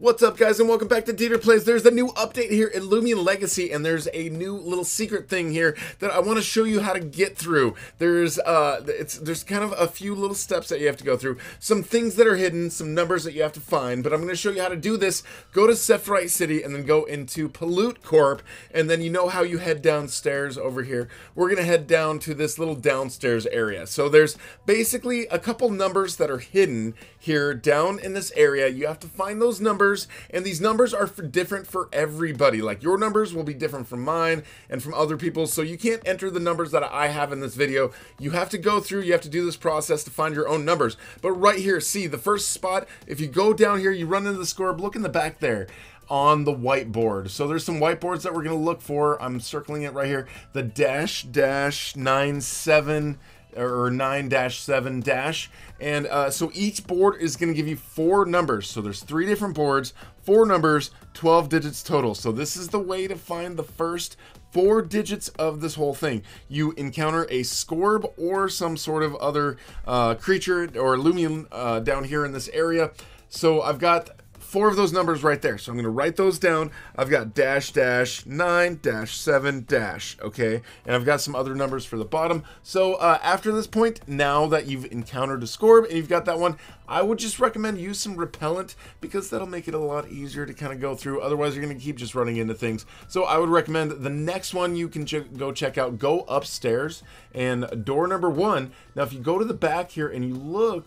What's up guys and welcome back to Dieter Plays. There's a new update here in Lumion Legacy and there's a new little secret thing here that I want to show you how to get through. There's uh, it's there's kind of a few little steps that you have to go through. Some things that are hidden, some numbers that you have to find, but I'm going to show you how to do this. Go to Sephrite City and then go into Pollute Corp and then you know how you head downstairs over here. We're going to head down to this little downstairs area. So there's basically a couple numbers that are hidden here down in this area. You have to find those numbers numbers, and these numbers are for different for everybody. Like your numbers will be different from mine and from other people, so you can't enter the numbers that I have in this video. You have to go through, you have to do this process to find your own numbers. But right here, see the first spot, if you go down here, you run into the score, look in the back there on the whiteboard. So there's some whiteboards that we're gonna look for. I'm circling it right here. The dash dash nine seven or 9-7 dash and uh, so each board is going to give you four numbers so there's three different boards four numbers 12 digits total so this is the way to find the first four digits of this whole thing you encounter a scorb or some sort of other uh, creature or lumion uh, down here in this area so i've got four of those numbers right there. So I'm going to write those down. I've got dash, dash, nine, dash, seven, dash, okay? And I've got some other numbers for the bottom. So uh, after this point, now that you've encountered a Scorb and you've got that one, I would just recommend use some repellent because that'll make it a lot easier to kind of go through. Otherwise, you're going to keep just running into things. So I would recommend the next one you can ch go check out, go upstairs and door number one. Now, if you go to the back here and you look,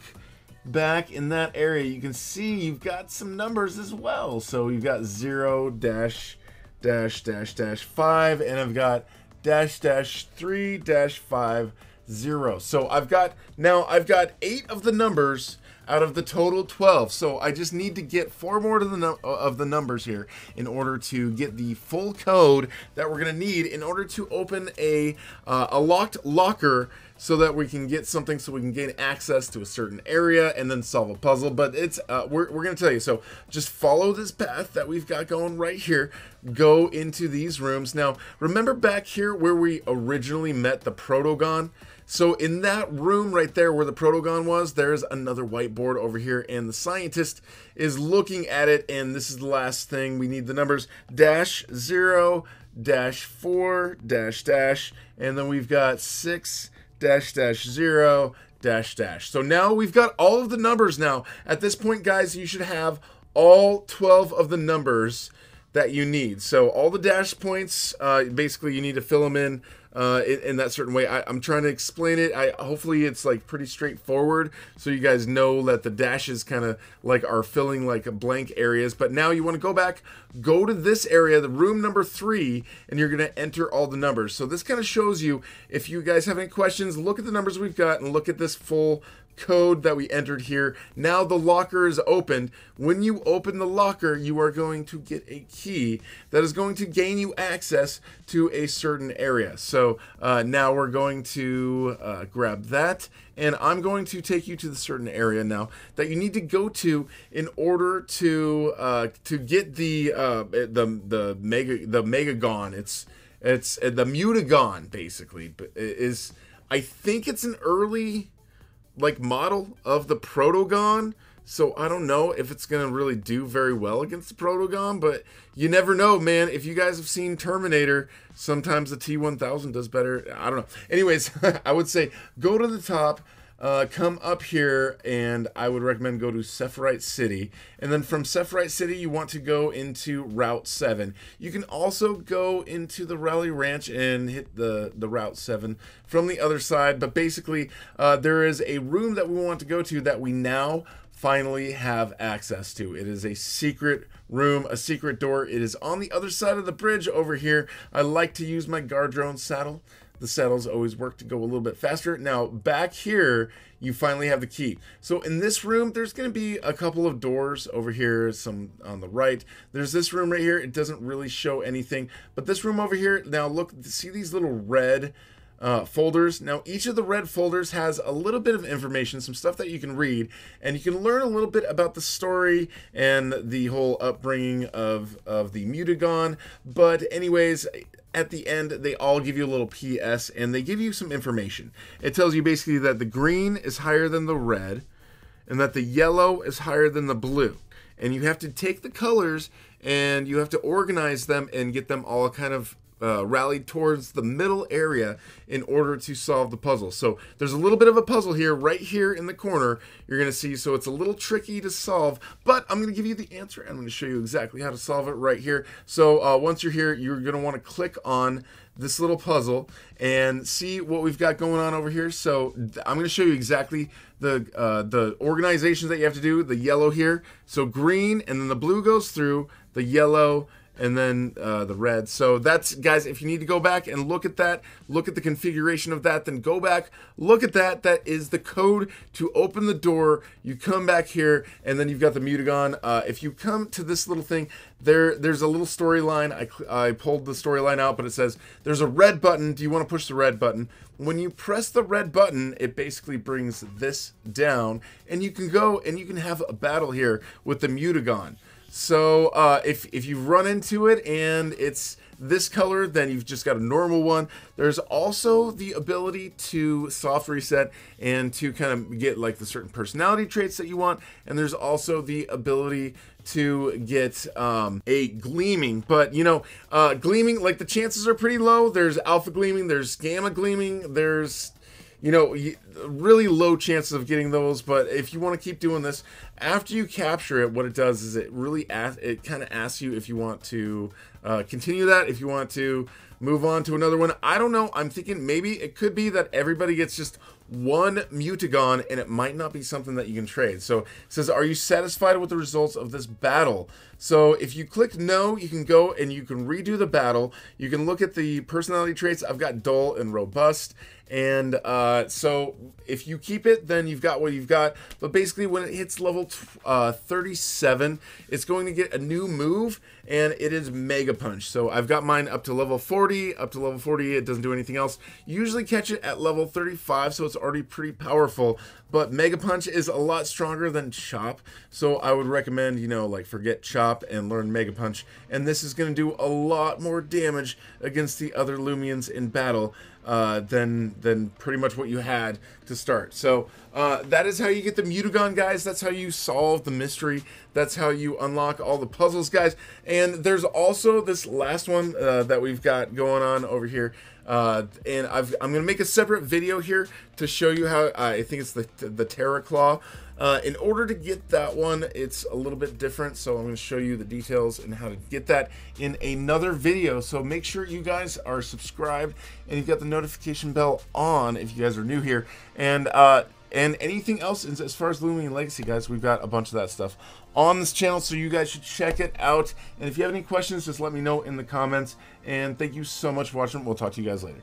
back in that area, you can see you've got some numbers as well. So you've got 0 dash dash dash dash 5, and I've got dash dash 3 dash five zero. So I've got, now I've got eight of the numbers out of the total 12. So I just need to get four more to the uh, of the numbers here in order to get the full code that we're going to need in order to open a, uh, a locked locker so that we can get something so we can gain access to a certain area and then solve a puzzle but it's uh, we're, we're gonna tell you so just follow this path that we've got going right here go into these rooms now remember back here where we originally met the protogon so in that room right there where the protagon was, there's another whiteboard over here and the scientist is looking at it and this is the last thing we need the numbers dash 0 dash 4 dash dash and then we've got 6 dash dash 0 dash dash. So now we've got all of the numbers now. At this point guys, you should have all 12 of the numbers that you need. So all the dash points, uh, basically you need to fill them in uh, in, in, that certain way. I, am trying to explain it. I hopefully it's like pretty straightforward, so you guys know that the dashes kind of like are filling like blank areas. But now you want to go back, go to this area, the room number three, and you're gonna enter all the numbers. So this kind of shows you if you guys have any questions, look at the numbers we've got and look at this full code that we entered here. Now the locker is opened. When you open the locker, you are going to get a key that is going to gain you access to a certain area. So so uh, now we're going to uh, grab that, and I'm going to take you to the certain area now that you need to go to in order to uh, to get the uh, the the mega the megagon. It's it's uh, the mutagon basically, but is I think it's an early like model of the protogon so I don't know if it's going to really do very well against the Protogon, but you never know, man. If you guys have seen Terminator, sometimes the T1000 does better. I don't know. Anyways, I would say go to the top, uh, come up here, and I would recommend go to Sephiroth City. And then from Sephiroth City, you want to go into Route 7. You can also go into the Rally Ranch and hit the, the Route 7 from the other side. But basically, uh, there is a room that we want to go to that we now – finally have access to. It is a secret room, a secret door. It is on the other side of the bridge over here. I like to use my guard drone saddle. The saddles always work to go a little bit faster. Now, back here, you finally have the key. So in this room, there's going to be a couple of doors over here, some on the right. There's this room right here. It doesn't really show anything. But this room over here, now look, see these little red uh, folders. Now, each of the red folders has a little bit of information, some stuff that you can read, and you can learn a little bit about the story and the whole upbringing of, of the Mutagon. But, anyways, at the end, they all give you a little PS and they give you some information. It tells you basically that the green is higher than the red and that the yellow is higher than the blue. And you have to take the colors and you have to organize them and get them all kind of uh, rallied towards the middle area in order to solve the puzzle. So there's a little bit of a puzzle here, right here in the corner, you're going to see. So it's a little tricky to solve, but I'm going to give you the answer. I'm going to show you exactly how to solve it right here. So uh, once you're here, you're going to want to click on this little puzzle and see what we've got going on over here. So I'm going to show you exactly the uh, the organizations that you have to do, the yellow here. So green and then the blue goes through, the yellow, and then uh, the red. So that's guys. If you need to go back and look at that, look at the configuration of that, then go back, look at that. That is the code to open the door. You come back here, and then you've got the Mutagon. Uh, if you come to this little thing, there there's a little storyline. I I pulled the storyline out, but it says there's a red button. Do you want to push the red button? When you press the red button, it basically brings this down, and you can go and you can have a battle here with the Mutagon. So uh, if if you run into it and it's this color, then you've just got a normal one. There's also the ability to soft reset and to kind of get like the certain personality traits that you want. And there's also the ability to get um, a gleaming. But you know, uh, gleaming, like the chances are pretty low. There's alpha gleaming, there's gamma gleaming, there's you know, really low chances of getting those. But if you want to keep doing this, after you capture it, what it does is it really it kind of asks you if you want to uh, continue that, if you want to move on to another one. I don't know. I'm thinking maybe it could be that everybody gets just one Mutagon and it might not be something that you can trade. So it says, are you satisfied with the results of this battle? So if you click no, you can go and you can redo the battle. You can look at the personality traits. I've got dull and robust. And uh, so if you keep it, then you've got what you've got. But basically when it hits level uh, 37, it's going to get a new move and it is Mega Punch. So I've got mine up to level 40. Up to level 40, it doesn't do anything else. usually catch it at level 35, so it's already pretty powerful. But Mega Punch is a lot stronger than Chop, so I would recommend, you know, like forget Chop and learn Mega Punch. And this is going to do a lot more damage against the other Lumians in battle uh, than than pretty much what you had to start. So uh, that is how you get the Mutagon, guys. That's how you solve the mystery. That's how you unlock all the puzzles, guys. And there's also this last one uh, that we've got going on over here. Uh, and i am going to make a separate video here to show you how uh, I think it's the, the Terra Claw. Uh, in order to get that one, it's a little bit different. So I'm going to show you the details and how to get that in another video. So make sure you guys are subscribed and you've got the notification bell on if you guys are new here. And uh, and anything else as far as Looming Legacy, guys, we've got a bunch of that stuff on this channel, so you guys should check it out. And if you have any questions, just let me know in the comments. And thank you so much for watching. We'll talk to you guys later.